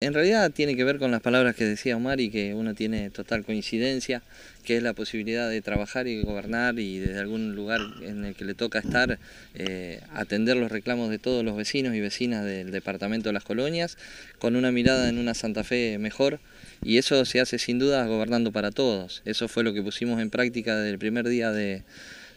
En realidad tiene que ver con las palabras que decía Omar y que uno tiene total coincidencia, que es la posibilidad de trabajar y gobernar y desde algún lugar en el que le toca estar, eh, atender los reclamos de todos los vecinos y vecinas del departamento de las colonias, con una mirada en una Santa Fe mejor. Y eso se hace sin duda gobernando para todos. Eso fue lo que pusimos en práctica desde el primer día de,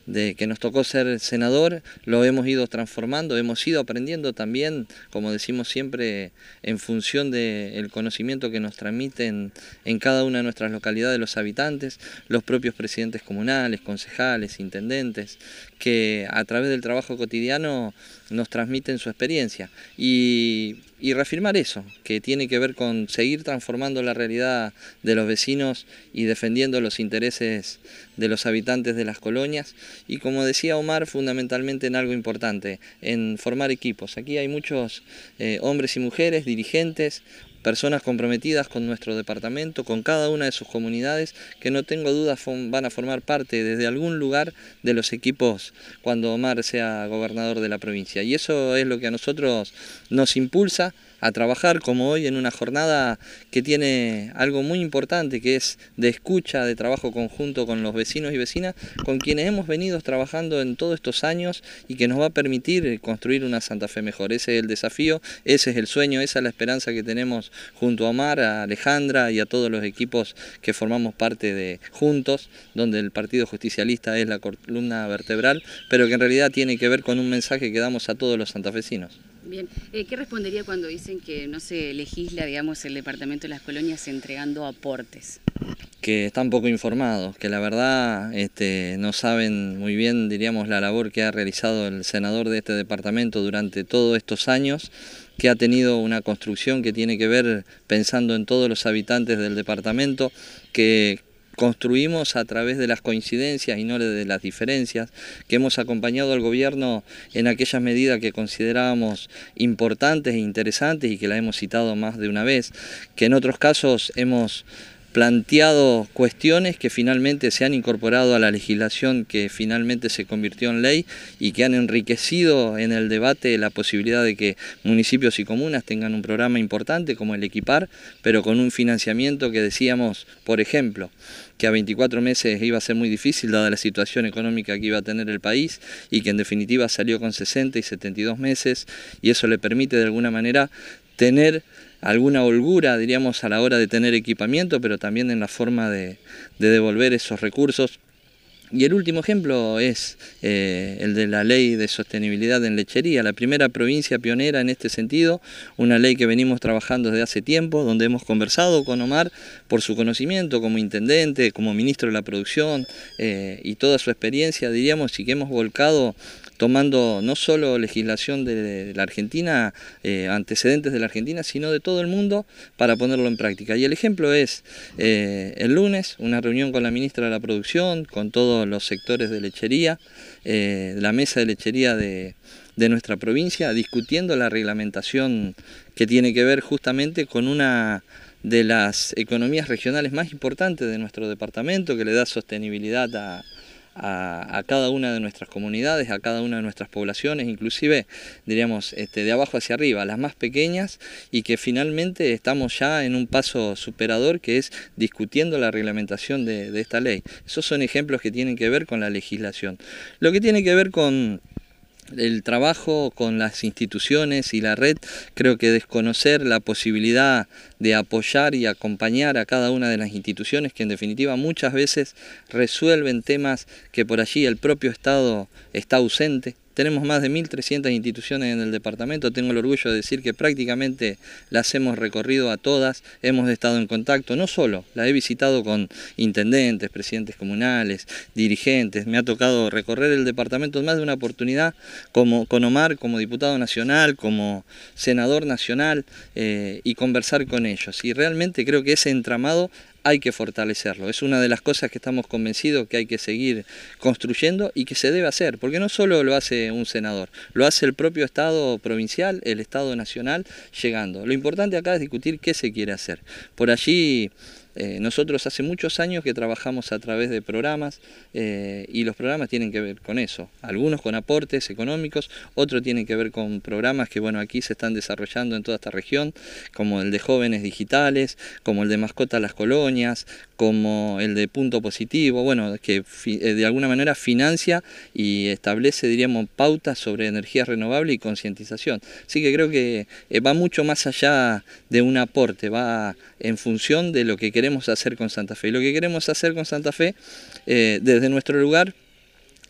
de que nos tocó ser senador, lo hemos ido transformando, hemos ido aprendiendo también, como decimos siempre, en función del conocimiento que nos transmiten en cada una de nuestras localidades los habitantes, los propios presidentes comunales, concejales, intendentes, que a través del trabajo cotidiano nos transmiten su experiencia. Y y reafirmar eso, que tiene que ver con seguir transformando la realidad de los vecinos y defendiendo los intereses de los habitantes de las colonias y como decía Omar, fundamentalmente en algo importante, en formar equipos. Aquí hay muchos eh, hombres y mujeres, dirigentes, personas comprometidas con nuestro departamento, con cada una de sus comunidades, que no tengo duda van a formar parte desde algún lugar de los equipos cuando Omar sea gobernador de la provincia. Y eso es lo que a nosotros nos impulsa a trabajar como hoy en una jornada que tiene algo muy importante, que es de escucha, de trabajo conjunto con los vecinos y vecinas, con quienes hemos venido trabajando en todos estos años y que nos va a permitir construir una Santa Fe mejor. Ese es el desafío, ese es el sueño, esa es la esperanza que tenemos junto a Omar, a Alejandra y a todos los equipos que formamos parte de Juntos, donde el Partido Justicialista es la columna vertebral, pero que en realidad tiene que ver con un mensaje que damos a todos los santafecinos Bien, eh, ¿qué respondería cuando dicen que no se legisla, digamos, el Departamento de las Colonias entregando aportes? Que están poco informados, que la verdad este, no saben muy bien, diríamos, la labor que ha realizado el senador de este departamento durante todos estos años, que ha tenido una construcción que tiene que ver pensando en todos los habitantes del departamento, que construimos a través de las coincidencias y no de las diferencias, que hemos acompañado al gobierno en aquellas medidas que considerábamos importantes e interesantes y que la hemos citado más de una vez, que en otros casos hemos planteado cuestiones que finalmente se han incorporado a la legislación que finalmente se convirtió en ley y que han enriquecido en el debate la posibilidad de que municipios y comunas tengan un programa importante como el Equipar, pero con un financiamiento que decíamos, por ejemplo, que a 24 meses iba a ser muy difícil dada la situación económica que iba a tener el país y que en definitiva salió con 60 y 72 meses y eso le permite de alguna manera tener alguna holgura, diríamos, a la hora de tener equipamiento, pero también en la forma de, devolver esos recursos y el último ejemplo es eh, el de la ley de sostenibilidad en lechería, la primera provincia pionera en este sentido, una ley que venimos trabajando desde hace tiempo, donde hemos conversado con Omar por su conocimiento como intendente, como ministro de la producción eh, y toda su experiencia, diríamos, y que hemos volcado tomando no solo legislación de la Argentina, eh, antecedentes de la Argentina, sino de todo el mundo para ponerlo en práctica. Y el ejemplo es el lunes, una reunión con la ministra de la producción, con todo los sectores de lechería, eh, la mesa de lechería de nuestra provincia, discutiendo la reglamentación que tiene que ver justamente con una de las economías regionales más importantes de nuestro departamento, que le da sostenibilidad a, a, cada una de nuestras comunidades, a cada una de nuestras poblaciones, inclusive diríamos este, de abajo hacia arriba, las más pequeñas, y que finalmente estamos ya en un paso superador que es discutiendo la reglamentación de, de esta ley. Esos son ejemplos que tienen que ver con la legislación. Lo que tiene que ver con el trabajo con las instituciones y la red, creo que desconocer la posibilidad de apoyar y acompañar a cada una de las instituciones que en definitiva muchas veces resuelven temas que por allí el propio Estado está ausente, tenemos más de 1.300 instituciones en el departamento. Tengo el orgullo de decir que prácticamente las hemos recorrido a todas, hemos estado en contacto, no solo, las he visitado con intendentes, presidentes comunales, dirigentes. Me ha tocado recorrer el departamento más de una oportunidad como, con Omar, como diputado nacional, como senador nacional eh, y conversar con ellos. Y realmente creo que ese entramado hay que fortalecerlo. Es una de las cosas que estamos convencidos que hay que seguir construyendo y que se debe hacer, porque no solo lo hace un senador, lo hace el propio Estado provincial, el Estado nacional, llegando. Lo importante acá es discutir qué se quiere hacer. Por allí eh, nosotros hace muchos años que trabajamos a través de programas eh, y los programas tienen que ver con eso, algunos con aportes económicos, otros tienen que ver con programas que bueno aquí se están desarrollando en toda esta región, como el de jóvenes digitales, como el de mascotas las colonias, como el de punto positivo, bueno, que eh, de alguna manera financia y establece, diríamos, pautas sobre energías renovables y concientización. Así que creo que eh, va mucho más allá de un aporte, va en función de lo que queremos hacer con Santa Fe. Y lo que queremos hacer con Santa Fe eh, desde nuestro lugar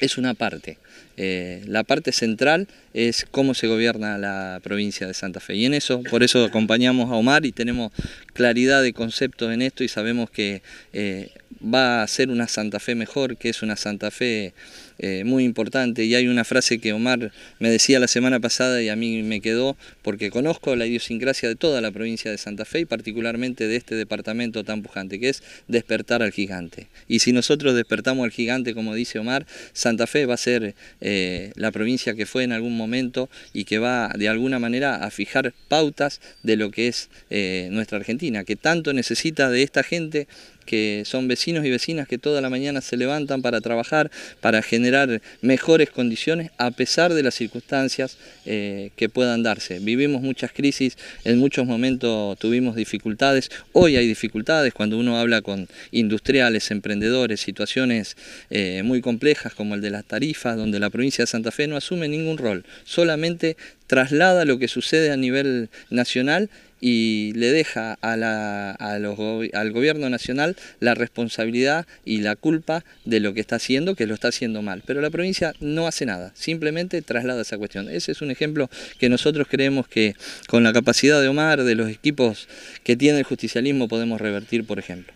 es una parte. Eh, la parte central es cómo se gobierna la provincia de Santa Fe. Y en eso, por eso acompañamos a Omar y tenemos claridad de conceptos en esto y sabemos que eh, va a ser una Santa Fe mejor, que es una Santa Fe eh, muy importante. Y hay una frase que Omar me decía la semana pasada y a mí me quedó, porque conozco la idiosincrasia de toda la provincia de Santa Fe y particularmente de este departamento tan pujante, que es despertar al gigante. Y si nosotros despertamos al gigante, como dice Omar, Santa Fe va a ser eh, la provincia que fue en algún momento y que va de alguna manera a fijar pautas de lo que es eh, nuestra Argentina, que tanto necesita de esta gente que son vecinos y vecinas que toda la mañana se levantan para trabajar, para generar mejores condiciones a pesar de las circunstancias eh, que puedan darse. Vivimos muchas crisis, en muchos momentos tuvimos dificultades, hoy hay dificultades cuando uno habla con industriales, emprendedores, situaciones eh, muy complejas como el de las tarifas, donde la provincia de Santa Fe no asume ningún rol, solamente traslada lo que sucede a nivel nacional y le deja a los, al gobierno nacional la responsabilidad y la culpa de lo que está haciendo, que lo está haciendo mal. Pero la provincia no hace nada, simplemente traslada esa cuestión. Ese es un ejemplo que nosotros creemos que con la capacidad de Omar, de los equipos que tiene el justicialismo, podemos revertir, por ejemplo.